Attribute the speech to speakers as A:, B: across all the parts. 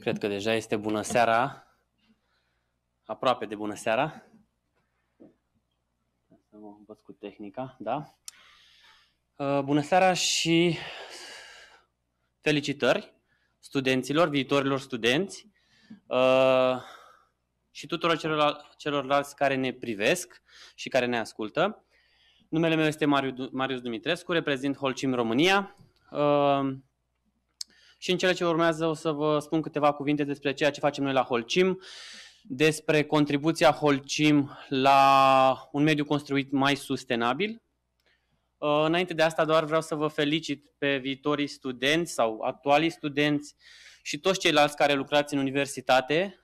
A: Cred că deja este bună seara. Aproape de bună seara. Să mă văd cu tehnica, da? Uh, bună seara și felicitări studenților, viitorilor studenți uh, și tuturor celorlalți care ne privesc și care ne ascultă. Numele meu este Marius Dumitrescu, reprezint Holcim România. Uh, și în cele ce urmează o să vă spun câteva cuvinte despre ceea ce facem noi la Holcim, despre contribuția Holcim la un mediu construit mai sustenabil. Uh, înainte de asta doar vreau să vă felicit pe viitorii studenți sau actualii studenți și toți ceilalți care lucrați în universitate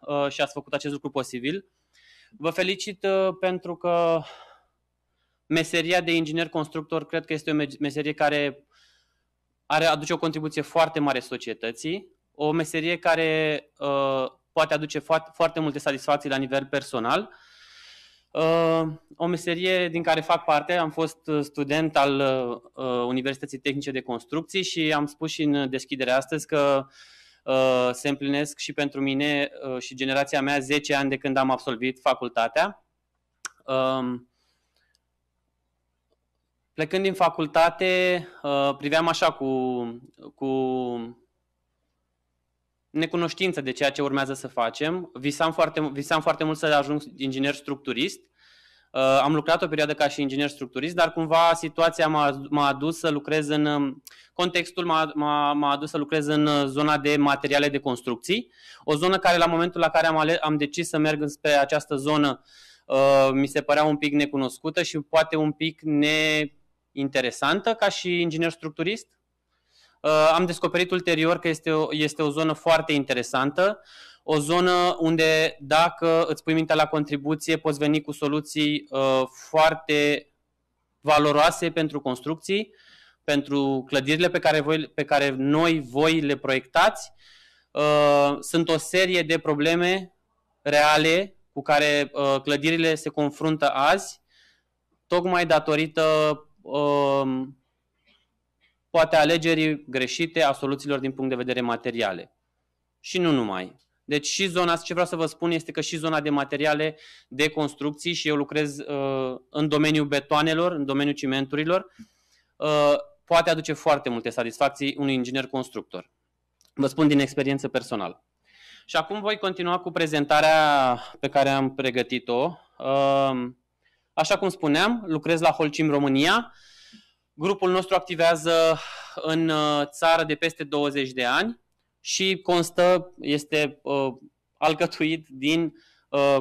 A: uh, și ați făcut acest lucru posibil. Vă felicit uh, pentru că meseria de inginer constructor cred că este o meserie care are aduce o contribuție foarte mare societății, o meserie care uh, poate aduce foarte, foarte multe satisfacții la nivel personal. Uh, o meserie din care fac parte, am fost uh, student al uh, Universității Tehnice de Construcții și am spus și în deschidere astăzi că uh, se împlinesc și pentru mine uh, și generația mea 10 ani de când am absolvit facultatea. Uh, Plecând din facultate, uh, priveam așa cu, cu necunoștință de ceea ce urmează să facem. Visam foarte, visam foarte mult să ajung inginer structurist. Uh, am lucrat o perioadă ca și inginer structurist, dar cumva situația m-a, adus să lucrez în. Um, contextul m-a, m-a adus să lucrez în uh, zona de materiale de construcții, o zonă care, la momentul la care am, ale, am decis să merg spre această zonă, mi se părea un pic necunoscută și poate un pic ne interesantă ca și inginer structurist. Uh, am descoperit ulterior că este o, este o zonă foarte interesantă, o zonă unde dacă îți pui mintea la contribuție poți veni cu soluții uh, foarte valoroase pentru construcții, pentru clădirile pe care, voi, pe care noi voi le proiectați. Uh, sunt o serie de probleme reale cu care clădirile se confruntă azi, tocmai datorită poate alegerii greșite a soluțiilor din punct de vedere materiale. Și nu numai. Deci și zona, ce vreau să vă spun este că și zona de materiale de construcții și eu lucrez uh, în domeniul betoanelor, în domeniul cimenturilor, uh, poate aduce foarte multe satisfacții unui inginer constructor. Vă spun din experiență personală. Și acum voi continua cu prezentarea pe care am pregătit-o. Uh, Așa cum spuneam, lucrez la Holcim România. Grupul nostru activează în uh, țară de peste 20 de ani și constă, este uh, alcătuit din uh,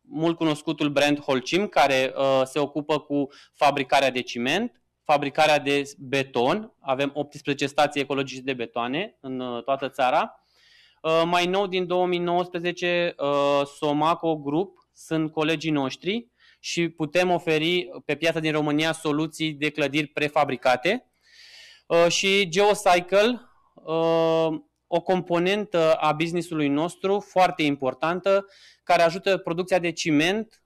A: mult cunoscutul brand Holcim, care uh, se ocupă cu fabricarea de ciment, fabricarea de beton. Avem 18 stații ecologice de betoane în uh, toată țara. Uh, mai nou, din 2019, uh, Somaco Group sunt colegii noștri și putem oferi pe piața din România soluții de clădiri prefabricate. Uh, și Geocycle, uh, o componentă a businessului nostru foarte importantă, care ajută producția de ciment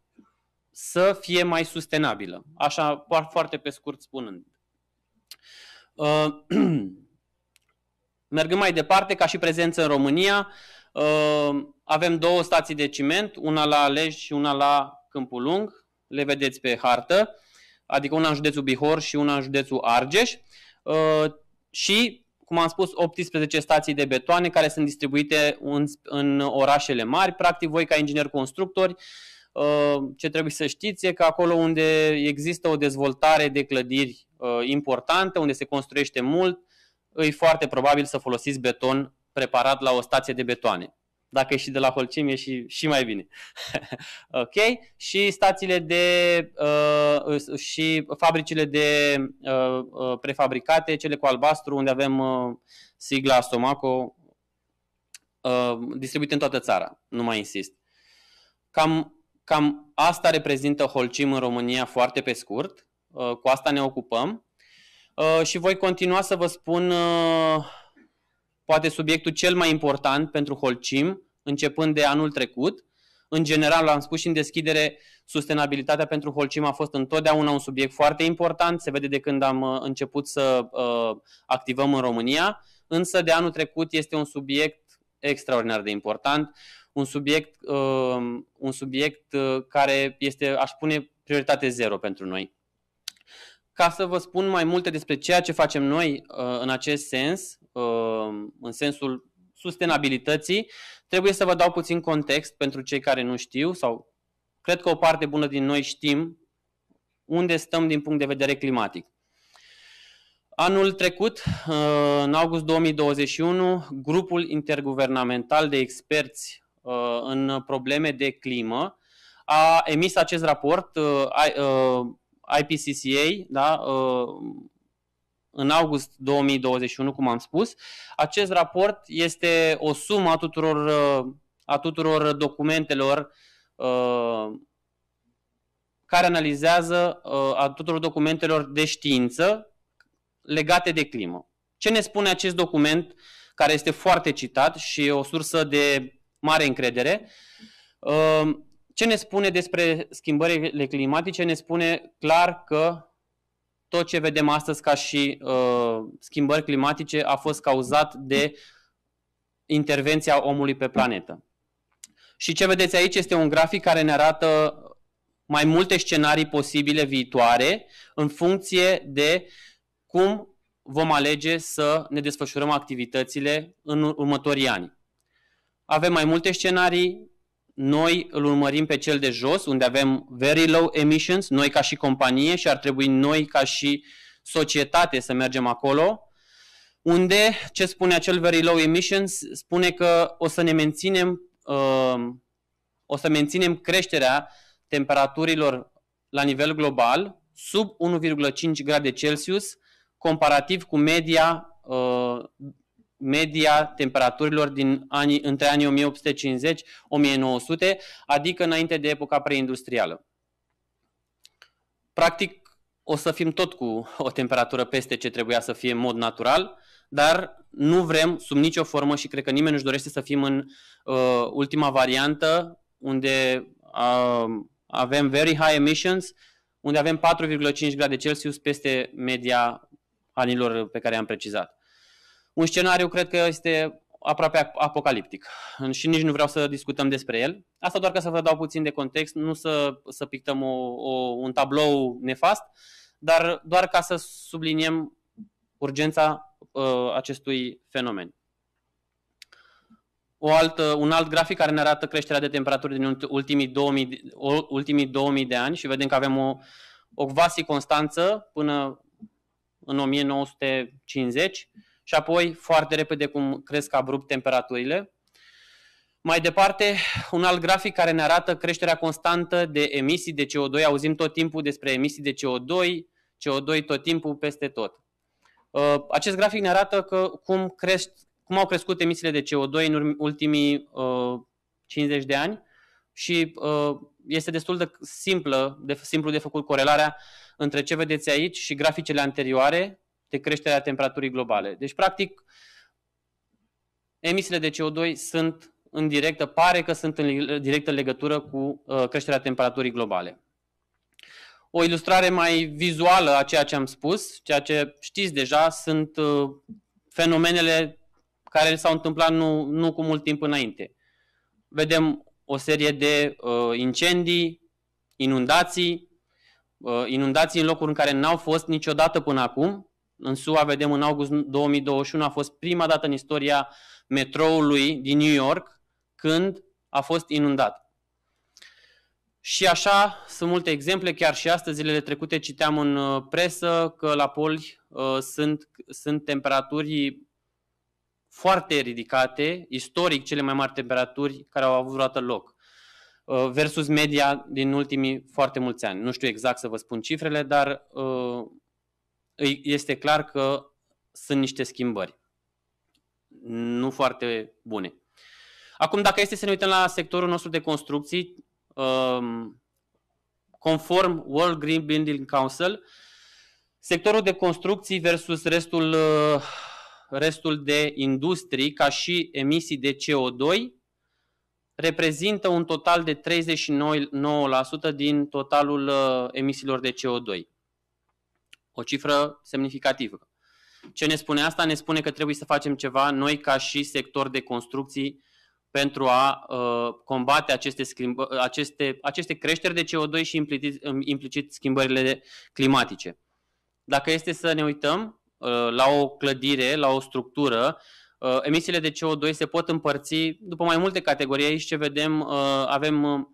A: să fie mai sustenabilă. Așa, foarte pe scurt spunând. Uh, mergând mai departe, ca și prezență în România, avem două stații de ciment, una la Alej și una la Câmpul Lung le vedeți pe hartă, adică una în județul Bihor și una în județul Argeș uh, și, cum am spus, 18 stații de betoane care sunt distribuite în, în orașele mari. Practic, voi ca inginer constructori, uh, ce trebuie să știți e că acolo unde există o dezvoltare de clădiri uh, importantă, unde se construiește mult, e foarte probabil să folosiți beton preparat la o stație de betoane. Dacă ești de la Holcim, e și, și mai bine. ok? Și stațiile de uh, și fabricile de uh, uh, prefabricate, cele cu albastru, unde avem uh, sigla Stomaco uh, distribuite în toată țara. Nu mai insist. Cam, cam asta reprezintă Holcim în România foarte pe scurt. Uh, cu asta ne ocupăm. Uh, și voi continua să vă spun uh, poate subiectul cel mai important pentru Holcim, începând de anul trecut. În general, l am spus și în deschidere, sustenabilitatea pentru Holcim a fost întotdeauna un subiect foarte important, se vede de când am uh, început să uh, activăm în România, însă de anul trecut este un subiect extraordinar de important, un subiect, uh, un subiect uh, care este, aș spune, prioritate zero pentru noi. Ca să vă spun mai multe despre ceea ce facem noi uh, în acest sens, uh, în sensul sustenabilității, trebuie să vă dau puțin context pentru cei care nu știu sau cred că o parte bună din noi știm unde stăm din punct de vedere climatic. Anul trecut, uh, în august 2021, grupul interguvernamental de experți în probleme de climă a emis acest raport IPCCA, da, uh, în august 2021, cum am spus. Acest raport este o sumă a tuturor, uh, a tuturor documentelor uh, care analizează a tuturor documentelor de știință legate de climă. Ce ne spune acest document, care este foarte citat și o sursă de mare încredere? Ce ne spune despre schimbările climatice? Ne spune clar că tot ce vedem astăzi ca și uh, schimbări climatice a fost cauzat de intervenția omului pe planetă. Și ce vedeți aici este un grafic care ne arată mai multe scenarii posibile viitoare în funcție de cum vom alege să ne desfășurăm activitățile în următorii ani. Avem mai multe scenarii, noi îl urmărim pe cel de jos, unde avem very low emissions, noi ca și companie și ar trebui noi ca și societate să mergem acolo, unde ce spune acel very low emissions spune că o să ne menținem uh, o să menținem creșterea temperaturilor la nivel global sub 1,5 grade Celsius comparativ cu media uh, media temperaturilor din anii, între anii 1850-1900, adică înainte de epoca preindustrială. Practic, o să fim tot cu o temperatură peste ce trebuia să fie în mod natural, dar nu vrem sub nicio formă și cred că nimeni nu-și dorește să fim în uh, ultima variantă unde uh, avem very high emissions, unde avem 4,5 grade Celsius peste media anilor pe care am precizat un scenariu cred că este aproape apocaliptic și nici nu vreau să discutăm despre el. Asta doar ca să vă dau puțin de context, nu să, să pictăm o, o, un tablou nefast, dar doar ca să subliniem urgența uh, acestui fenomen. O altă, un alt grafic care ne arată creșterea de temperaturi din ultimii 2000, ultimii 2000 de ani și vedem că avem o, o vasi constanță până în 1950, și apoi foarte repede cum cresc abrupt temperaturile. Mai departe, un alt grafic care ne arată creșterea constantă de emisii de CO2. Auzim tot timpul despre emisii de CO2, CO2 tot timpul, peste tot. Uh, acest grafic ne arată că cum, crește, cum au crescut emisiile de CO2 în ultimii 50 uh, de ani și uh, este destul de, simplă, de simplu de făcut corelarea între ce vedeți aici și graficele anterioare, de creșterea temperaturii globale. Deci, practic, emisiile de CO2 sunt în directă, pare că sunt în directă legătură cu uh, creșterea temperaturii globale. O ilustrare mai vizuală a ceea ce am spus, ceea ce știți deja, sunt uh, fenomenele care s-au întâmplat nu, nu cu mult timp înainte. Vedem o serie de uh, incendii, inundații, inundații în locuri în care n-au fost niciodată până acum, în SUA, vedem, în august 2021 a fost prima dată în istoria metroului din New York când a fost inundat. Și așa sunt multe exemple, chiar și astăzi, zilele trecute, citeam în uh, presă că la poli uh, sunt, sunt temperaturi foarte ridicate, istoric cele mai mari temperaturi care au avut vreodată loc, uh, versus media din ultimii foarte mulți ani. Nu știu exact să vă spun cifrele, dar uh, este clar că sunt niște schimbări. Nu foarte bune. Acum, dacă este să ne uităm la sectorul nostru de construcții, um, conform World Green Building Council, sectorul de construcții versus restul, uh, restul de industrii ca și emisii de CO2 reprezintă un total de 39% din totalul uh, emisiilor de CO2 o cifră semnificativă. Ce ne spune asta? Ne spune că trebuie să facem ceva noi ca și sector de construcții pentru a uh, combate aceste, schimbă, aceste, aceste creșteri de CO2 și implicit, implicit schimbările climatice. Dacă este să ne uităm uh, la o clădire, la o structură, uh, emisiile de CO2 se pot împărți după mai multe categorii. Aici ce vedem, uh, avem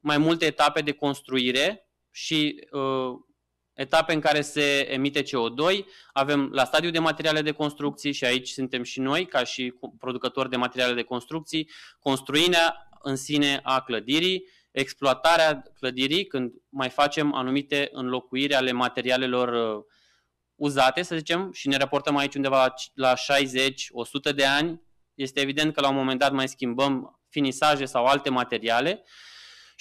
A: mai multe etape de construire și etape în care se emite CO2. Avem la stadiu de materiale de construcții și aici suntem și noi ca și producători de materiale de construcții, construirea în sine a clădirii, exploatarea clădirii când mai facem anumite înlocuiri ale materialelor uh, uzate, să zicem, și ne raportăm aici undeva la 60-100 de ani. Este evident că la un moment dat mai schimbăm finisaje sau alte materiale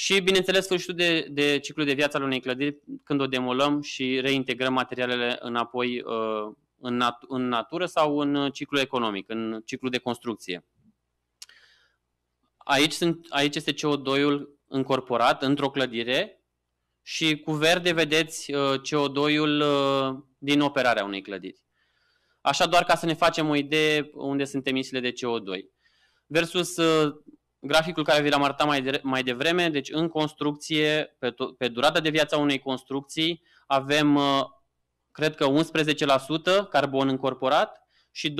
A: și, bineînțeles, sfârșitul de, de ciclu de viață al unei clădiri, când o demolăm și reintegrăm materialele înapoi uh, în, nat- în natură sau în ciclu economic, în ciclu de construcție. Aici, sunt, aici este CO2-ul încorporat într-o clădire și cu verde vedeți uh, CO2-ul uh, din operarea unei clădiri. Așa doar ca să ne facem o idee unde sunt emisiile de CO2. Versus graficul care vi l-am arătat mai, de, mai devreme, deci în construcție, pe, to- pe durata de viață a unei construcții, avem, uh, cred că 11% carbon încorporat și 28%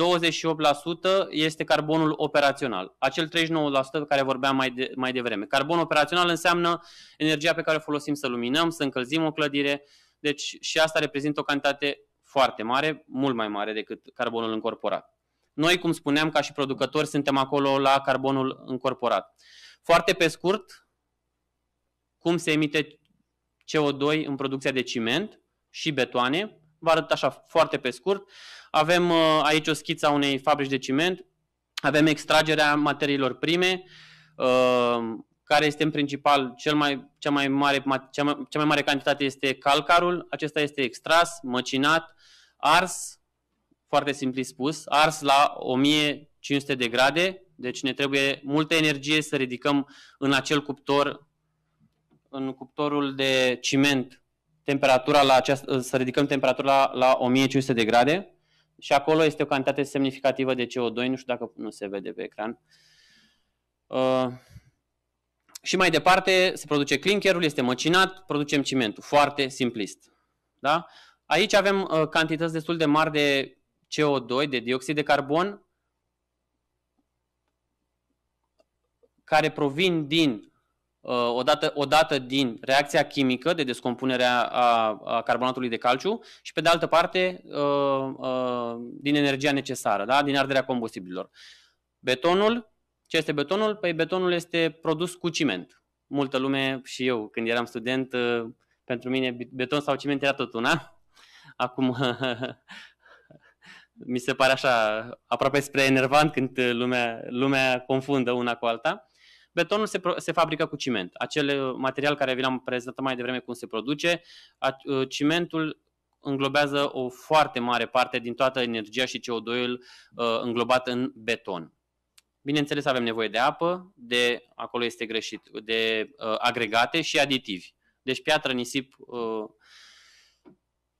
A: este carbonul operațional, acel 39% care vorbeam mai, de, mai devreme. Carbon operațional înseamnă energia pe care o folosim să luminăm, să încălzim o clădire, deci și asta reprezintă o cantitate foarte mare, mult mai mare decât carbonul încorporat. Noi, cum spuneam, ca și producători, suntem acolo la carbonul încorporat. Foarte pe scurt, cum se emite CO2 în producția de ciment și betoane. Vă arăt așa foarte pe scurt. Avem uh, aici o schiță a unei fabrici de ciment. Avem extragerea materiilor prime, uh, care este în principal cel mai, cea, mai mare, cea, mai, cea mai mare cantitate este calcarul. Acesta este extras, măcinat, ars, foarte simplu spus, ars la 1500 de grade, deci ne trebuie multă energie să ridicăm în acel cuptor, în cuptorul de ciment, temperatura la aceast- să ridicăm temperatura la, la 1500 de grade și acolo este o cantitate semnificativă de CO2, nu știu dacă nu se vede pe ecran. Uh, și mai departe se produce clinkerul, este măcinat, producem cimentul. Foarte simplist. Da? Aici avem uh, cantități destul de mari de CO2, de dioxid de carbon, care provin din, uh, odată, odată din reacția chimică de descompunere a, a carbonatului de calciu și, pe de altă parte, uh, uh, din energia necesară, da? din arderea combustibililor. Betonul, ce este betonul? Păi betonul este produs cu ciment. Multă lume și eu, când eram student, pentru mine beton sau ciment era tot una. Acum mi se pare așa aproape spre enervant când uh, lumea, lumea confundă una cu alta. Betonul se, se fabrică cu ciment. Acel uh, material care vi l-am prezentat mai devreme cum se produce, a, uh, cimentul înglobează o foarte mare parte din toată energia și CO2-ul înglobat în beton. Bineînțeles, avem nevoie de apă, de, acolo este greșit, de a, agregate și aditivi. Deci piatră, nisip, a,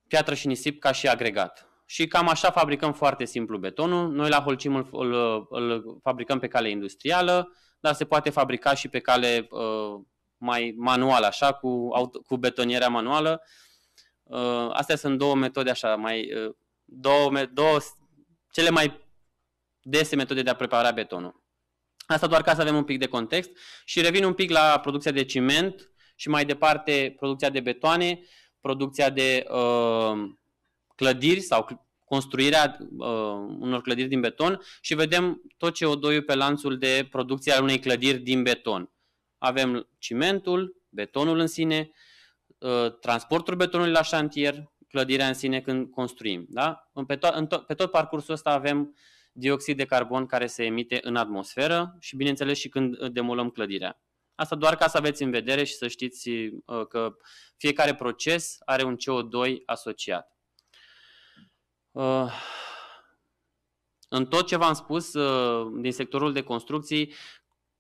A: piatră și nisip ca și agregat și cam așa fabricăm foarte simplu betonul. Noi la Holcim îl, îl, îl fabricăm pe cale industrială, dar se poate fabrica și pe cale uh, mai manuală, așa, cu, auto, cu betonierea manuală. Uh, astea sunt două metode așa, mai uh, două, două, cele mai dese metode de a prepara betonul. Asta doar ca să avem un pic de context și revin un pic la producția de ciment și mai departe producția de betoane, producția de uh, clădiri sau construirea uh, unor clădiri din beton și vedem tot ce o pe lanțul de producție al unei clădiri din beton. Avem cimentul, betonul în sine, uh, transportul betonului la șantier, clădirea în sine când construim. Da? Pe, to- în to- pe tot parcursul ăsta avem dioxid de carbon care se emite în atmosferă și, bineînțeles, și când uh, demolăm clădirea. Asta doar ca să aveți în vedere și să știți uh, că fiecare proces are un CO2 asociat. Uh, în tot ce v-am spus uh, din sectorul de construcții,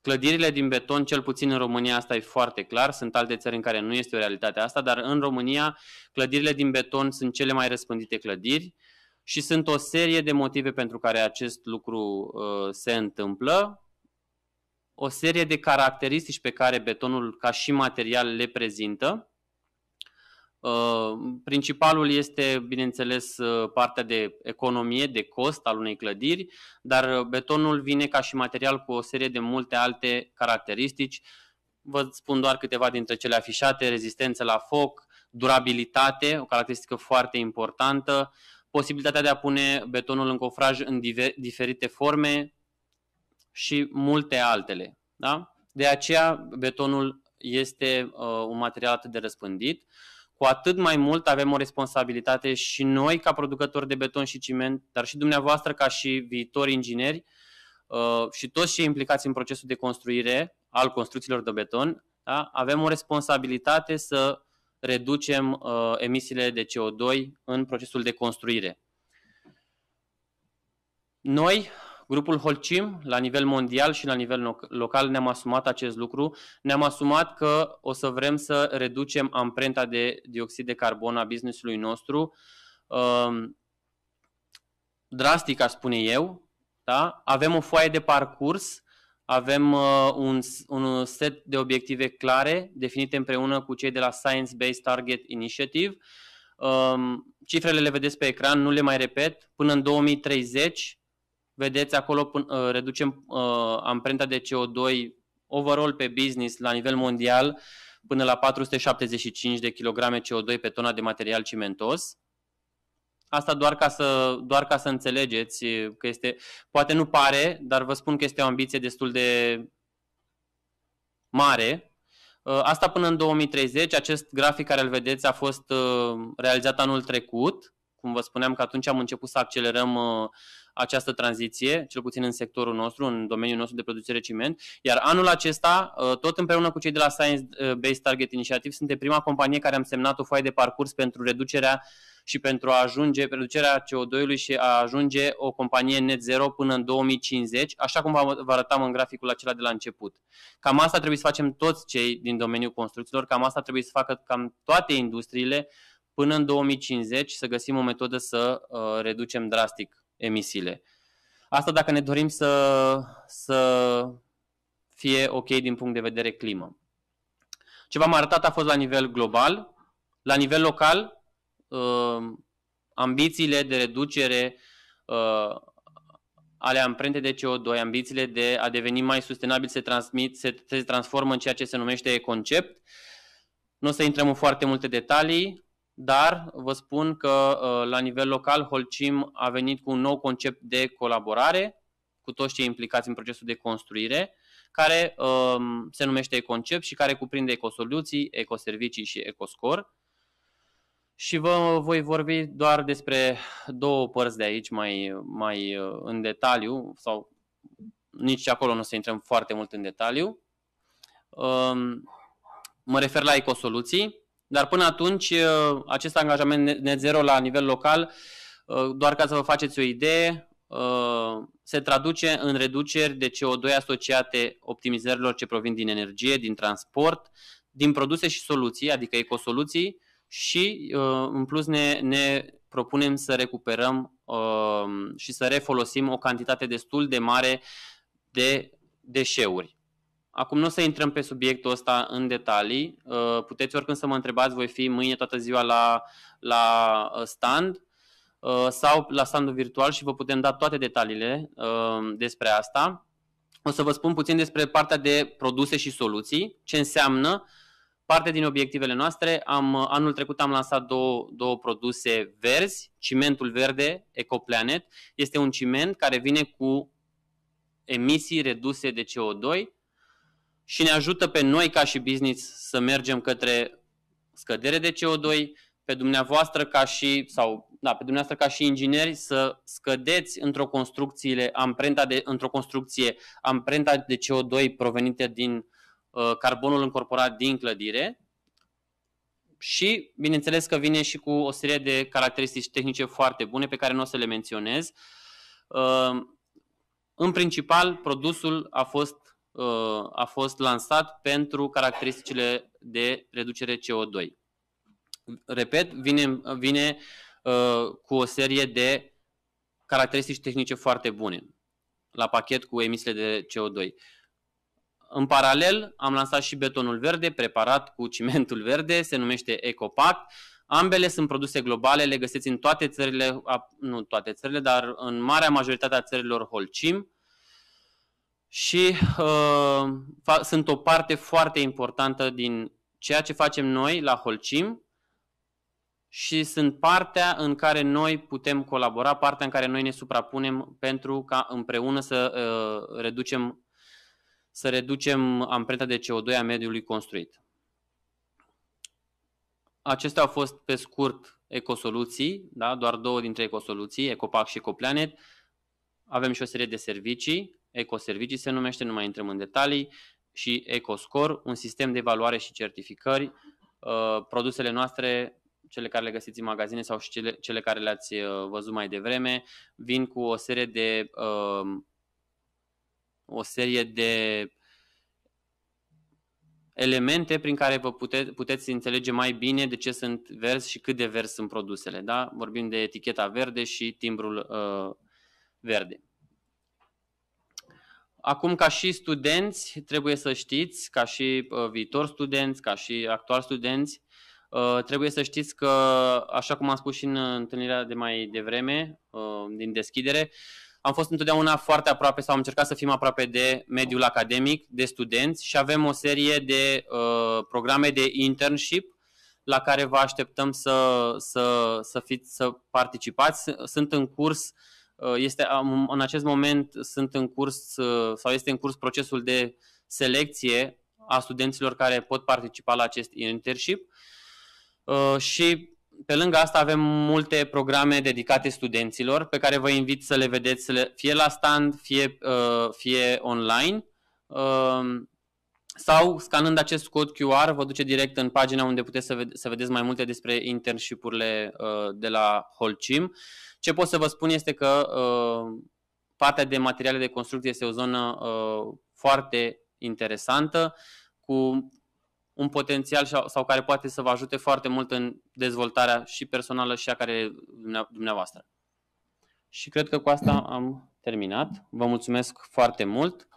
A: Clădirile din beton, cel puțin în România, asta e foarte clar. Sunt alte țări în care nu este o realitate asta, dar în România, clădirile din beton sunt cele mai răspândite clădiri și sunt o serie de motive pentru care acest lucru uh, se întâmplă. O serie de caracteristici pe care betonul, ca și material, le prezintă. Uh, principalul este, bineînțeles, uh, partea de economie, de cost al unei clădiri, dar uh, betonul vine ca și material cu o serie de multe alte caracteristici. Vă spun doar câteva dintre cele afișate, rezistență la foc, durabilitate, o caracteristică foarte importantă, posibilitatea de a pune betonul în cofraj în diferite forme și multe altele. Da? De aceea betonul este uh, un material atât de răspândit. Uh, cu atât mai mult avem o responsabilitate și noi ca producători de beton și ciment, dar și dumneavoastră ca și viitori ingineri uh, și toți cei implicați în procesul de construire al construcțiilor de beton, da? avem o responsabilitate să reducem uh, emisiile de CO2 în procesul de construire. Noi, Grupul Holcim, la nivel mondial și la nivel local, ne-am asumat acest lucru. Ne-am asumat că o să vrem să reducem amprenta de dioxid de carbon a businessului nostru. Ehm, drastic, aș spune eu. Da? Avem o foaie de parcurs, avem uh, un, un set de obiective clare, definite împreună cu cei de la Science Based Target Initiative. Ehm, cifrele le vedeți pe ecran, nu le mai repet. Până în 2030 Vedeți acolo, până, uh, reducem uh, amprenta de CO2 overall pe business la nivel mondial până la 475 de kilograme CO2 pe tona de material cimentos. Asta doar ca, să, doar ca să înțelegeți că este, poate nu pare, dar vă spun că este o ambiție destul de mare. Uh, asta până în 2030, acest grafic care îl vedeți a fost realizat anul trecut. Cum vă spuneam că atunci am început să accelerăm această tranziție, cel puțin în sectorul nostru, în domeniul nostru de producție ciment, iar anul acesta, uh, tot împreună cu cei de la Science Based Target Initiative, suntem prima companie care am semnat o foaie de parcurs pentru reducerea și pentru a ajunge reducerea CO2-ului și a ajunge o companie net zero până în 2050, așa cum vă arătam în graficul acela de la început. Cam asta trebuie să facem toți cei din domeniul construcțiilor, cam asta trebuie să facă cam toate industriile până în 2050 să găsim o metodă să uh, reducem drastic emisiile. Asta dacă ne dorim să, să fie ok din punct de vedere climă. Ce v-am arătat a fost la nivel global. La nivel local, uh, ambițiile de reducere uh, ale amprente de CO2, ambițiile de a deveni mai sustenabil se, transmit, se, se transformă în ceea ce se numește concept. Nu o să intrăm în foarte multe detalii dar vă spun că uh, la nivel local Holcim a venit cu un nou concept de colaborare cu toți cei implicați în procesul de construire, care um, se numește Econcept și care cuprinde ecosoluții, ecoservicii și ecoscor. Și vă voi vorbi doar despre două părți de aici mai, mai uh, în detaliu, sau nici acolo nu o să intrăm foarte mult în detaliu. Um, mă refer la ecosoluții, dar până atunci, uh, acest angajament net zero la nivel local, uh, doar ca să vă faceți o idee, uh, se traduce în reduceri de CO2 asociate optimizărilor ce provin din energie, din transport, din produse și soluții, adică ecosoluții, și în plus ne, ne propunem să recuperăm și să refolosim o cantitate destul de mare de deșeuri. Acum nu o să intrăm pe subiectul ăsta în detalii. Uh, puteți oricând să mă întrebați, voi fi mâine toată ziua la, la uh, stand uh, sau la standul virtual și vă putem da toate detaliile despre asta. O să vă spun puțin despre partea de produse și soluții, ce înseamnă parte din obiectivele noastre. Am, anul trecut am lansat două, două produse verzi, cimentul verde EcoPlanet. Este un ciment care vine cu emisii reduse de CO2 și ne ajută pe noi ca și business să mergem către scădere de CO2, pe dumneavoastră ca și, sau, da, pe dumneavoastră ca și ingineri să scădeți într-o construcție, amprenta de, într-o construcție amprenta de CO2 provenite din uh, carbonul încorporat din clădire și, bineînțeles că vine și cu o serie de caracteristici tehnice foarte bune pe care nu o să le menționez. Uh, în principal, produsul a fost Uh, a fost lansat pentru caracteristicile de reducere CO2. Repet, vine, vine uh, cu o serie de caracteristici tehnice foarte bune la pachet cu emisiile de CO2. În paralel, am lansat și betonul verde, preparat cu cimentul verde, se numește Ecopact. Ambele sunt produse globale, le găsiți în toate țările, nu toate țările, dar în marea majoritate a țărilor Holcim și uh, fa- sunt o parte foarte importantă din ceea ce facem noi la Holcim și sunt partea în care noi putem colabora, partea în care noi ne suprapunem pentru ca împreună să uh, reducem să reducem amprenta de CO2 a mediului construit. Acestea au fost pe scurt ecosoluții, da? doar două dintre ecosoluții, Ecopac și Ecoplanet. Avem și o serie de servicii Ecoservicii se numește, nu mai intrăm în detalii, și Ecoscore, un sistem de evaluare și certificări. Uh, produsele noastre, cele care le găsiți în magazine sau și cele, cele care le-ați uh, văzut mai devreme, vin cu o serie de uh, o serie de elemente prin care vă pute, puteți înțelege mai bine de ce sunt verzi și cât de verzi sunt produsele. Da? Vorbim de eticheta verde și timbrul uh, verde. Acum, ca și studenți, trebuie să știți, ca și uh, viitor studenți, ca și actual studenți, uh, trebuie să știți că, așa cum am spus și în uh, întâlnirea de mai devreme, din deschidere, am fost întotdeauna foarte aproape sau am încercat să fim aproape de mediul academic, de studenți și avem o serie de programe de internship la care vă așteptăm să, să, să, fiți, să participați. Sunt în curs uh, Uh, este, în acest moment sunt în curs uh, sau este în curs procesul de selecție a studenților care pot participa la acest internship uh, și pe lângă asta avem multe programe dedicate studenților pe care vă invit să le vedeți fie la stand, fie, fie online sau scanând acest cod QR vă duce direct în pagina unde puteți să, vede- să vedeți mai multe despre internship-urile uh, de la Holcim. Ce pot să vă spun este că uh, partea de materiale de construcție este o zonă uh, foarte interesantă, cu un potențial sau care poate să vă ajute foarte mult în dezvoltarea și personală și a care dumneavoastră. Și cred că cu asta am terminat. Vă mulțumesc foarte mult.